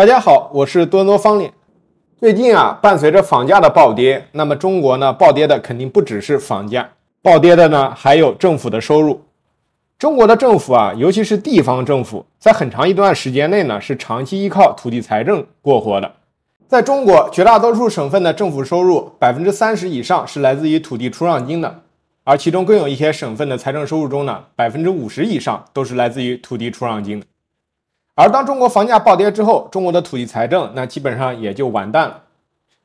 大家好，我是多多方脸。最近啊，伴随着房价的暴跌，那么中国呢，暴跌的肯定不只是房价，暴跌的呢，还有政府的收入。中国的政府啊，尤其是地方政府，在很长一段时间内呢，是长期依靠土地财政过活的。在中国，绝大多数省份的政府收入百分之三十以上是来自于土地出让金的，而其中更有一些省份的财政收入中呢，百分之五十以上都是来自于土地出让金。而当中国房价暴跌之后，中国的土地财政那基本上也就完蛋了。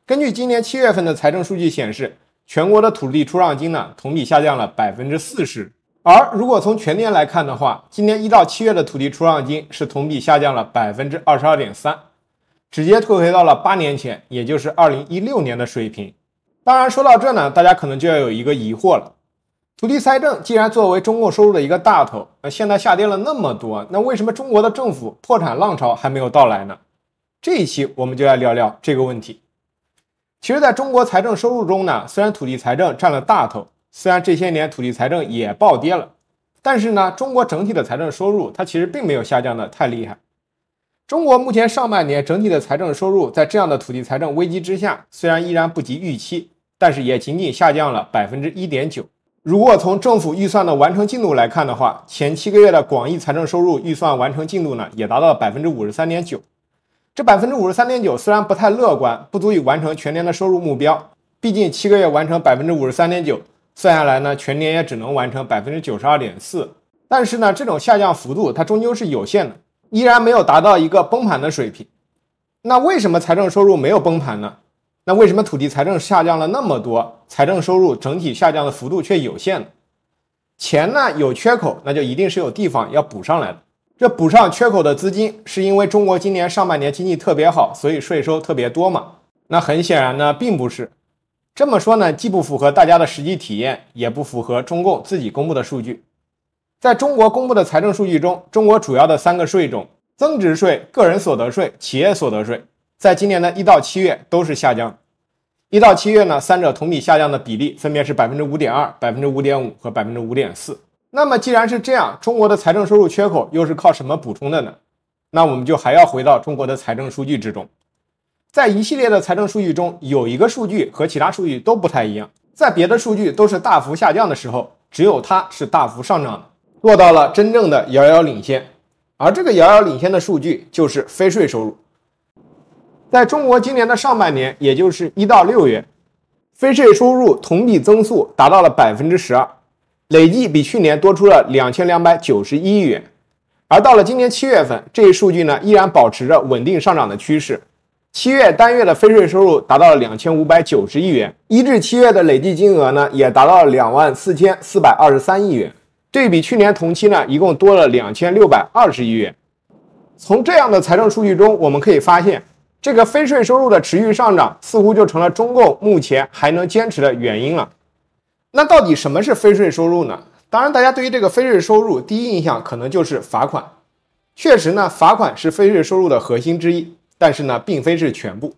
根据今年七月份的财政数据显示，全国的土地出让金呢同比下降了百分之四十。而如果从全年来看的话，今年一到七月的土地出让金是同比下降了百分之二十二点三，直接退回到了八年前，也就是二零一六年的水平。当然，说到这呢，大家可能就要有一个疑惑了。土地财政既然作为中共收入的一个大头，那现在下跌了那么多，那为什么中国的政府破产浪潮还没有到来呢？这一期我们就来聊聊这个问题。其实，在中国财政收入中呢，虽然土地财政占了大头，虽然这些年土地财政也暴跌了，但是呢，中国整体的财政收入它其实并没有下降的太厉害。中国目前上半年整体的财政收入在这样的土地财政危机之下，虽然依然不及预期，但是也仅仅下降了百分之一点九。如果从政府预算的完成进度来看的话，前七个月的广义财政收入预算完成进度呢，也达到百分之五十三点九。这百分之五十三点九虽然不太乐观，不足以完成全年的收入目标。毕竟七个月完成百分之五十三点九，算下来呢，全年也只能完成百分之九十二点四。但是呢，这种下降幅度它终究是有限的，依然没有达到一个崩盘的水平。那为什么财政收入没有崩盘呢？那为什么土地财政下降了那么多，财政收入整体下降的幅度却有限呢？钱呢有缺口，那就一定是有地方要补上来的。这补上缺口的资金，是因为中国今年上半年经济特别好，所以税收特别多嘛？那很显然呢，并不是。这么说呢，既不符合大家的实际体验，也不符合中共自己公布的数据。在中国公布的财政数据中，中国主要的三个税种：增值税、个人所得税、企业所得税。在今年的一到七月都是下降，一到七月呢，三者同比下降的比例分别是百分之五点二、百分之五点五和百分之五点四。那么既然是这样，中国的财政收入缺口又是靠什么补充的呢？那我们就还要回到中国的财政数据之中，在一系列的财政数据中，有一个数据和其他数据都不太一样，在别的数据都是大幅下降的时候，只有它是大幅上涨的，落到了真正的遥遥领先。而这个遥遥领先的数据就是非税收入。在中国今年的上半年，也就是一到六月，非税收入同比增速达到了百分之十二，累计比去年多出了两千两百九十一亿元。而到了今年七月份，这一数据呢依然保持着稳定上涨的趋势。七月单月的非税收入达到了两千五百九十亿元，一至七月的累计金额呢也达到了两万四千四百二十三亿元，对比去年同期呢，一共多了两千六百二十亿元。从这样的财政数据中，我们可以发现。这个非税收入的持续上涨，似乎就成了中共目前还能坚持的原因了。那到底什么是非税收入呢？当然，大家对于这个非税收入第一印象可能就是罚款。确实呢，罚款是非税收入的核心之一，但是呢，并非是全部。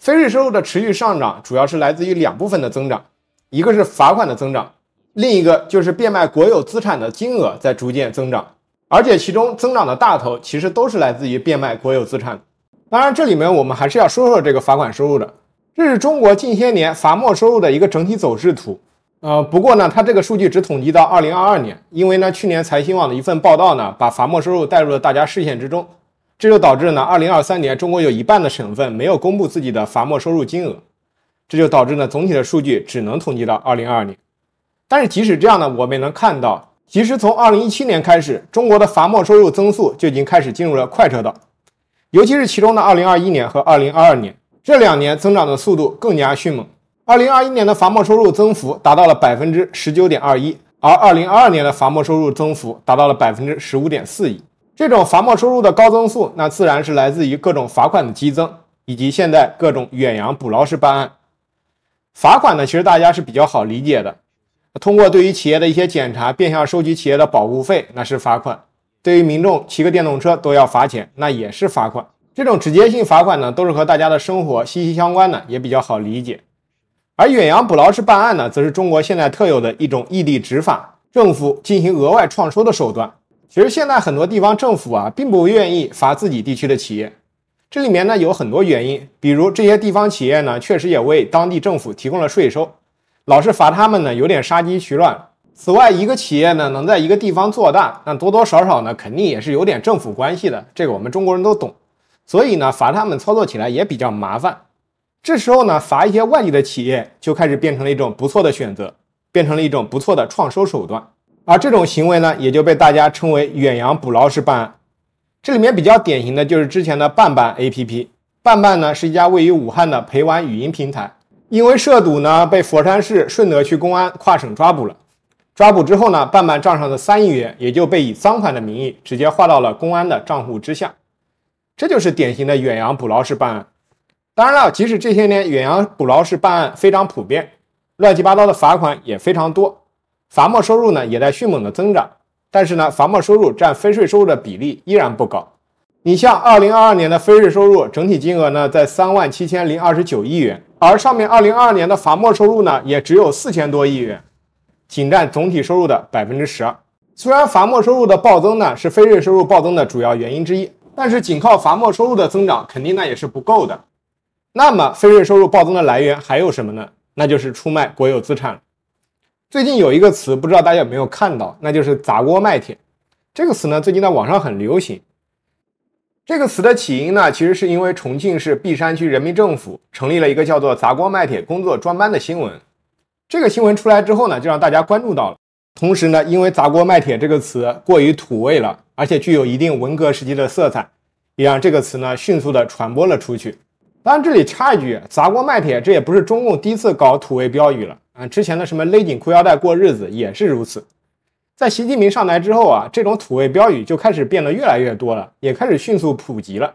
非税收入的持续上涨，主要是来自于两部分的增长，一个是罚款的增长，另一个就是变卖国有资产的金额在逐渐增长，而且其中增长的大头其实都是来自于变卖国有资产。当然，这里面我们还是要说说这个罚款收入的。这是中国近些年罚没收入的一个整体走势图。呃，不过呢，它这个数据只统计到二零二二年，因为呢，去年财新网的一份报道呢，把罚没收入带入了大家视线之中，这就导致呢，二零二三年中国有一半的省份没有公布自己的罚没收入金额，这就导致呢，总体的数据只能统计到二零二二年。但是即使这样呢，我们也能看到，其实从二零一七年开始，中国的罚没收入增速就已经开始进入了快车道。尤其是其中的2021年和2022年这两年增长的速度更加迅猛。2021年的罚没收入增幅达到了百分之十九点二一，而2022年的罚没收入增幅达到了百分之十五点四一。这种罚没收入的高增速，那自然是来自于各种罚款的激增，以及现在各种远洋捕捞式办案。罚款呢，其实大家是比较好理解的，通过对于企业的一些检查，变相收集企业的保护费，那是罚款。对于民众骑个电动车都要罚钱，那也是罚款。这种直接性罚款呢，都是和大家的生活息息相关的，也比较好理解。而远洋捕捞式办案呢，则是中国现在特有的一种异地执法、政府进行额外创收的手段。其实现在很多地方政府啊，并不愿意罚自己地区的企业，这里面呢有很多原因，比如这些地方企业呢，确实也为当地政府提供了税收，老是罚他们呢，有点杀鸡取卵。此外，一个企业呢能在一个地方做大，那多多少少呢肯定也是有点政府关系的，这个我们中国人都懂。所以呢罚他们操作起来也比较麻烦。这时候呢罚一些外地的企业就开始变成了一种不错的选择，变成了一种不错的创收手段。而这种行为呢也就被大家称为“远洋捕捞式办案”。这里面比较典型的就是之前的“办办 a p p 办办呢是一家位于武汉的陪玩语音平台，因为涉赌呢被佛山市顺德区公安跨省抓捕了。抓捕之后呢，办办账上的三亿元也就被以赃款的名义直接划到了公安的账户之下，这就是典型的远洋捕捞式办案。当然了，即使这些年远洋捕捞式办案非常普遍，乱七八糟的罚款也非常多，罚没收入呢也在迅猛的增长，但是呢，罚没收入占非税收入的比例依然不高。你像二零二二年的非税收入整体金额呢在三万七千零二十九亿元，而上面二零二二年的罚没收入呢也只有四千多亿元。仅占总体收入的百分之十二。虽然罚没收入的暴增呢，是非税收入暴增的主要原因之一，但是仅靠罚没收入的增长，肯定那也是不够的。那么非税收入暴增的来源还有什么呢？那就是出卖国有资产。最近有一个词，不知道大家有没有看到，那就是“砸锅卖铁”。这个词呢，最近在网上很流行。这个词的起因呢，其实是因为重庆市璧山区人民政府成立了一个叫做“砸锅卖铁”工作专班的新闻。这个新闻出来之后呢，就让大家关注到了。同时呢，因为“砸锅卖铁”这个词过于土味了，而且具有一定文革时期的色彩，也让这个词呢迅速的传播了出去。当然，这里插一句，“砸锅卖铁”这也不是中共第一次搞土味标语了啊。之前的什么“勒紧裤腰带过日子”也是如此。在习近平上台之后啊，这种土味标语就开始变得越来越多了，也开始迅速普及了。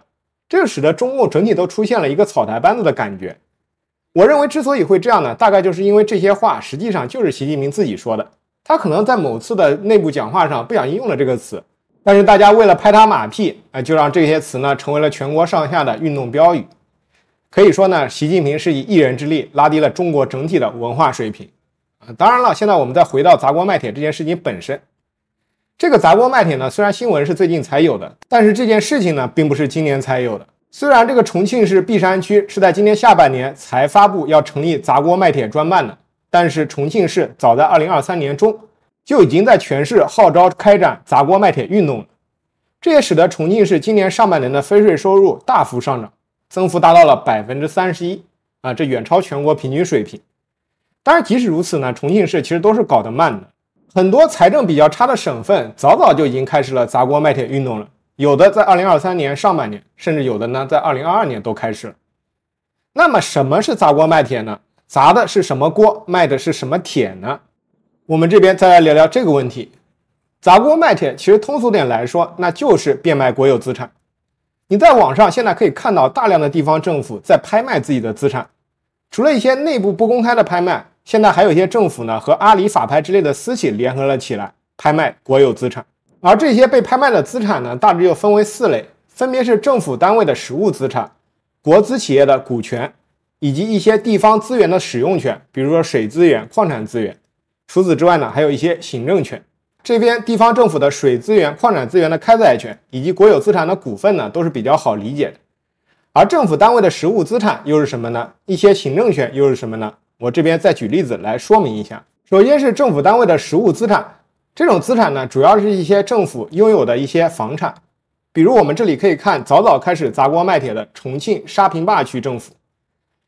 这就使得中共整体都出现了一个草台班子的感觉。我认为之所以会这样呢，大概就是因为这些话实际上就是习近平自己说的。他可能在某次的内部讲话上不小心用了这个词，但是大家为了拍他马屁，啊，就让这些词呢成为了全国上下的运动标语。可以说呢，习近平是以一人之力拉低了中国整体的文化水平。啊，当然了，现在我们再回到砸锅卖铁这件事情本身。这个砸锅卖铁呢，虽然新闻是最近才有的，但是这件事情呢，并不是今年才有的。虽然这个重庆市璧山区是在今年下半年才发布要成立“砸锅卖铁”专办的，但是重庆市早在二零二三年中就已经在全市号召开展“砸锅卖铁”运动了。这也使得重庆市今年上半年的非税收入大幅上涨，增幅达到了百分之三十一啊，这远超全国平均水平。当然，即使如此呢，重庆市其实都是搞得慢的，很多财政比较差的省份早早就已经开始了“砸锅卖铁”运动了。有的在二零二三年上半年，甚至有的呢在二零二二年都开始了。那么什么是砸锅卖铁呢？砸的是什么锅？卖的是什么铁呢？我们这边再来聊聊这个问题。砸锅卖铁其实通俗点来说，那就是变卖国有资产。你在网上现在可以看到大量的地方政府在拍卖自己的资产，除了一些内部不公开的拍卖，现在还有一些政府呢和阿里法拍之类的私企联合了起来拍卖国有资产。而这些被拍卖的资产呢，大致又分为四类，分别是政府单位的实物资产、国资企业的股权，以及一些地方资源的使用权，比如说水资源、矿产资源。除此之外呢，还有一些行政权。这边地方政府的水资源、矿产资源的开采权，以及国有资产的股份呢，都是比较好理解的。而政府单位的实物资产又是什么呢？一些行政权又是什么呢？我这边再举例子来说明一下。首先是政府单位的实物资产。这种资产呢，主要是一些政府拥有的一些房产，比如我们这里可以看，早早开始砸锅卖铁的重庆沙坪坝区政府，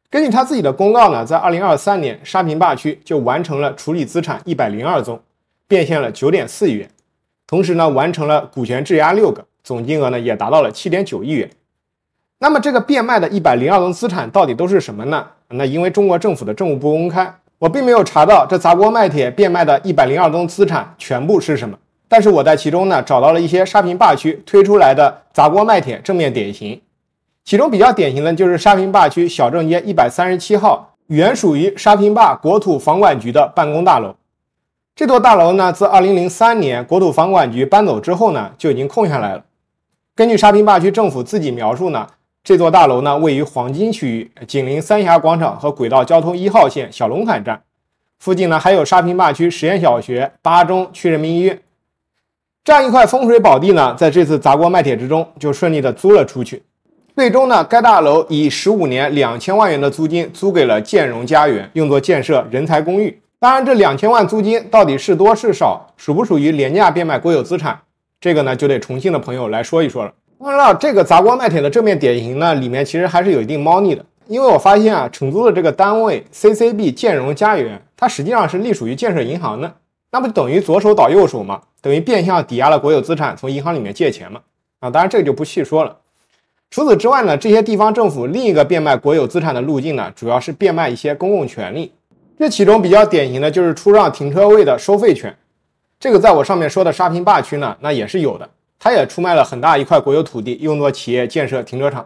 根据他自己的公告呢，在二零二三年，沙坪坝区就完成了处理资产一百零二宗，变现了九点四亿元，同时呢，完成了股权质押六个，总金额呢也达到了七点九亿元。那么这个变卖的一百零二宗资产到底都是什么呢？那因为中国政府的政务不公开。我并没有查到这砸锅卖铁变卖的一百零二宗资产全部是什么，但是我在其中呢找到了一些沙坪坝区推出来的砸锅卖铁正面典型，其中比较典型的就是沙坪坝区小正街一百三十七号，原属于沙坪坝国土房管局的办公大楼。这座大楼呢，自二零零三年国土房管局搬走之后呢，就已经空下来了。根据沙坪坝区政府自己描述呢。这座大楼呢，位于黄金区域，紧邻三峡广场和轨道交通一号线小龙坎站，附近呢还有沙坪坝区实验小学、八中、区人民医院。这样一块风水宝地呢，在这次砸锅卖铁之中就顺利的租了出去。最终呢，该大楼以十五年两千万元的租金租给了建荣家园，用作建设人才公寓。当然，这两千万租金到底是多是少，属不属于廉价变卖国有资产，这个呢，就得重庆的朋友来说一说了。当然了，这个砸锅卖铁的正面典型呢，里面其实还是有一定猫腻的。因为我发现啊，成都的这个单位 CCB 建融家园，它实际上是隶属于建设银行的，那不就等于左手倒右手嘛？等于变相抵押了国有资产，从银行里面借钱嘛？啊，当然这个就不细说了。除此之外呢，这些地方政府另一个变卖国有资产的路径呢，主要是变卖一些公共权利，这其中比较典型的就是出让停车位的收费权。这个在我上面说的沙坪坝区呢，那也是有的。他也出卖了很大一块国有土地，用作企业建设停车场。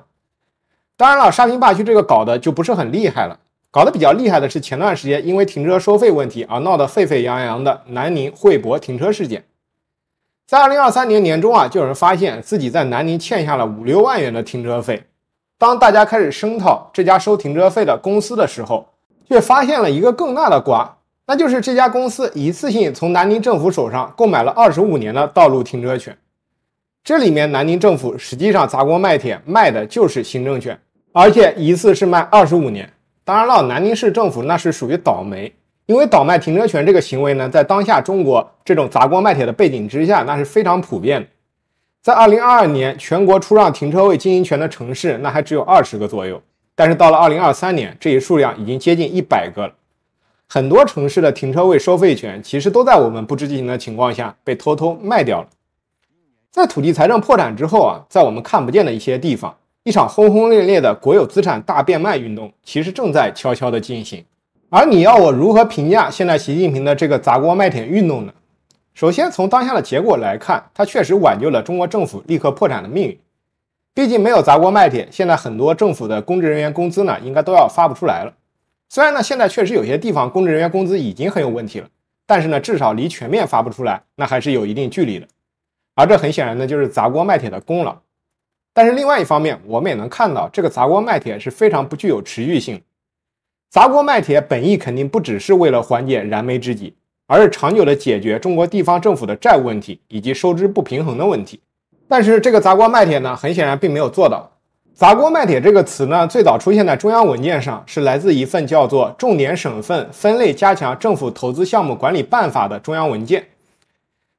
当然了，沙坪坝区这个搞的就不是很厉害了。搞得比较厉害的是前段时间因为停车收费问题而闹得沸沸扬扬的南宁惠博停车事件。在二零二三年年中啊，就有人发现自己在南宁欠下了五六万元的停车费。当大家开始声讨这家收停车费的公司的时候，却发现了一个更大的瓜，那就是这家公司一次性从南宁政府手上购买了二十五年的道路停车权。这里面南宁政府实际上砸锅卖铁卖的就是行政权，而且一次是卖二十五年。当然了，南宁市政府那是属于倒霉，因为倒卖停车权这个行为呢，在当下中国这种砸锅卖铁的背景之下，那是非常普遍的。在二零二二年，全国出让停车位经营权的城市那还只有二十个左右，但是到了二零二三年，这一数量已经接近一百个了。很多城市的停车位收费权其实都在我们不知情的情况下被偷偷卖掉了。在土地财政破产之后啊，在我们看不见的一些地方，一场轰轰烈烈的国有资产大变卖运动其实正在悄悄地进行。而你要我如何评价现在习近平的这个砸锅卖铁运动呢？首先从当下的结果来看，它确实挽救了中国政府立刻破产的命运。毕竟没有砸锅卖铁，现在很多政府的公职人员工资呢，应该都要发不出来了。虽然呢，现在确实有些地方公职人员工资已经很有问题了，但是呢，至少离全面发不出来那还是有一定距离的。而这很显然呢，就是砸锅卖铁的功劳。但是另外一方面，我们也能看到，这个砸锅卖铁是非常不具有持续性。砸锅卖铁本意肯定不只是为了缓解燃眉之急，而是长久的解决中国地方政府的债务问题以及收支不平衡的问题。但是这个砸锅卖铁呢，很显然并没有做到。砸锅卖铁这个词呢，最早出现在中央文件上，是来自一份叫做《重点省份分类加强政府投资项目管理办法》的中央文件。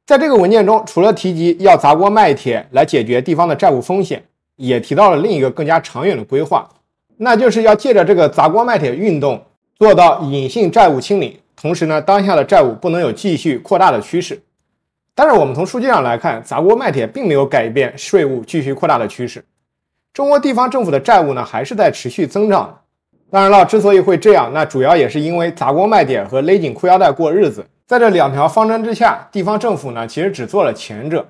在这个文件中，除了提及要砸锅卖铁来解决地方的债务风险，也提到了另一个更加长远的规划，那就是要借着这个砸锅卖铁运动做到隐性债务清理，同时呢，当下的债务不能有继续扩大的趋势。但是我们从数据上来看，砸锅卖铁并没有改变税务继续扩大的趋势，中国地方政府的债务呢还是在持续增长。当然了，之所以会这样，那主要也是因为砸锅卖铁和勒紧裤腰带过日子。在这两条方针之下，地方政府呢其实只做了前者。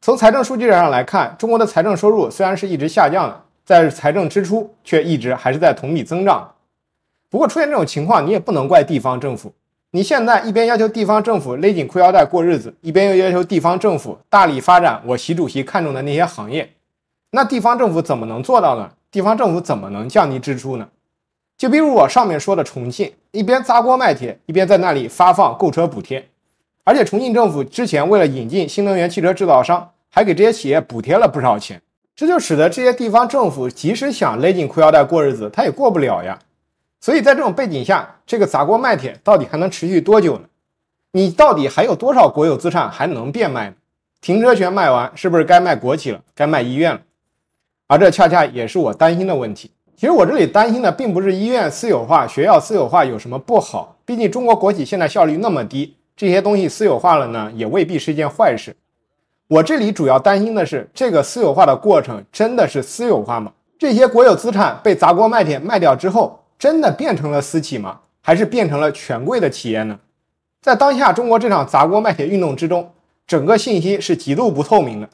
从财政数据上来看，中国的财政收入虽然是一直下降的，但是财政支出却一直还是在同比增长。不过出现这种情况，你也不能怪地方政府。你现在一边要求地方政府勒紧裤腰带过日子，一边又要求地方政府大力发展我习主席看中的那些行业，那地方政府怎么能做到呢？地方政府怎么能降低支出呢？就比如我上面说的，重庆一边砸锅卖铁，一边在那里发放购车补贴，而且重庆政府之前为了引进新能源汽车制造商，还给这些企业补贴了不少钱，这就使得这些地方政府即使想勒紧裤腰带过日子，他也过不了呀。所以在这种背景下，这个砸锅卖铁到底还能持续多久呢？你到底还有多少国有资产还能变卖呢？停车权卖完，是不是该卖国企了？该卖医院了？而这恰恰也是我担心的问题。其实我这里担心的并不是医院私有化、学校私有化有什么不好，毕竟中国国企现在效率那么低，这些东西私有化了呢，也未必是一件坏事。我这里主要担心的是，这个私有化的过程真的是私有化吗？这些国有资产被砸锅卖铁卖掉之后，真的变成了私企吗？还是变成了权贵的企业呢？在当下中国这场砸锅卖铁运动之中，整个信息是极度不透明的。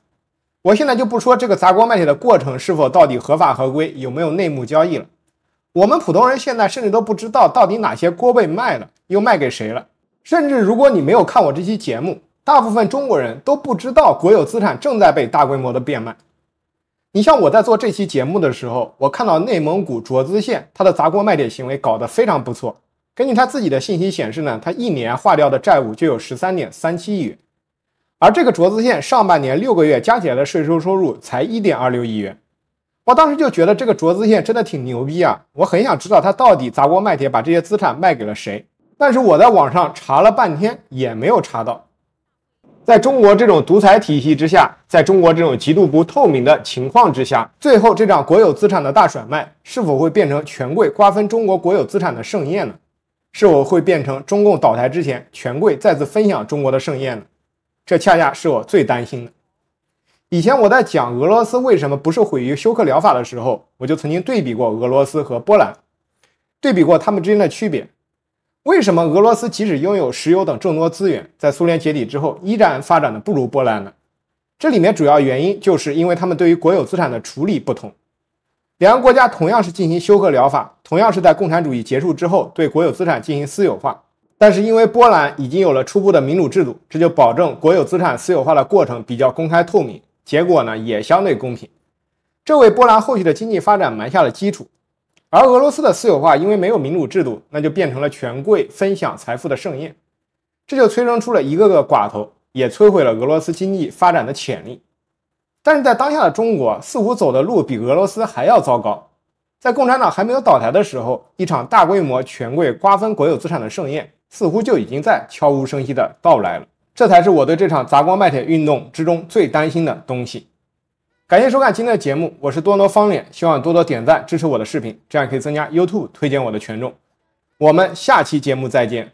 我现在就不说这个砸锅卖铁的过程是否到底合法合规，有没有内幕交易了。我们普通人现在甚至都不知道到底哪些锅被卖了，又卖给谁了。甚至如果你没有看我这期节目，大部分中国人都不知道国有资产正在被大规模的变卖。你像我在做这期节目的时候，我看到内蒙古卓资县他的砸锅卖铁行为搞得非常不错。根据他自己的信息显示呢，他一年划掉的债务就有十三点三七亿元。而这个卓资县上半年六个月加起来的税收收入才一点二六亿元，我当时就觉得这个卓资县真的挺牛逼啊！我很想知道他到底砸锅卖铁把这些资产卖给了谁，但是我在网上查了半天也没有查到。在中国这种独裁体系之下，在中国这种极度不透明的情况之下，最后这场国有资产的大甩卖是否会变成权贵瓜分中国国有资产的盛宴呢？是否会变成中共倒台之前权贵再次分享中国的盛宴呢？这恰恰是我最担心的。以前我在讲俄罗斯为什么不是毁于休克疗法的时候，我就曾经对比过俄罗斯和波兰，对比过他们之间的区别。为什么俄罗斯即使拥有石油等众多资源，在苏联解体之后依然发展的不如波兰呢？这里面主要原因就是因为他们对于国有资产的处理不同。两个国家同样是进行休克疗法，同样是在共产主义结束之后对国有资产进行私有化。但是因为波兰已经有了初步的民主制度，这就保证国有资产私有化的过程比较公开透明，结果呢也相对公平，这为波兰后续的经济发展埋下了基础。而俄罗斯的私有化因为没有民主制度，那就变成了权贵分享财富的盛宴，这就催生出了一个个寡头，也摧毁了俄罗斯经济发展的潜力。但是在当下的中国，似乎走的路比俄罗斯还要糟糕。在共产党还没有倒台的时候，一场大规模权贵瓜分国有资产的盛宴。似乎就已经在悄无声息的到来了，这才是我对这场砸锅卖铁运动之中最担心的东西。感谢收看今天的节目，我是多多方脸，希望多多点赞支持我的视频，这样可以增加 YouTube 推荐我的权重。我们下期节目再见。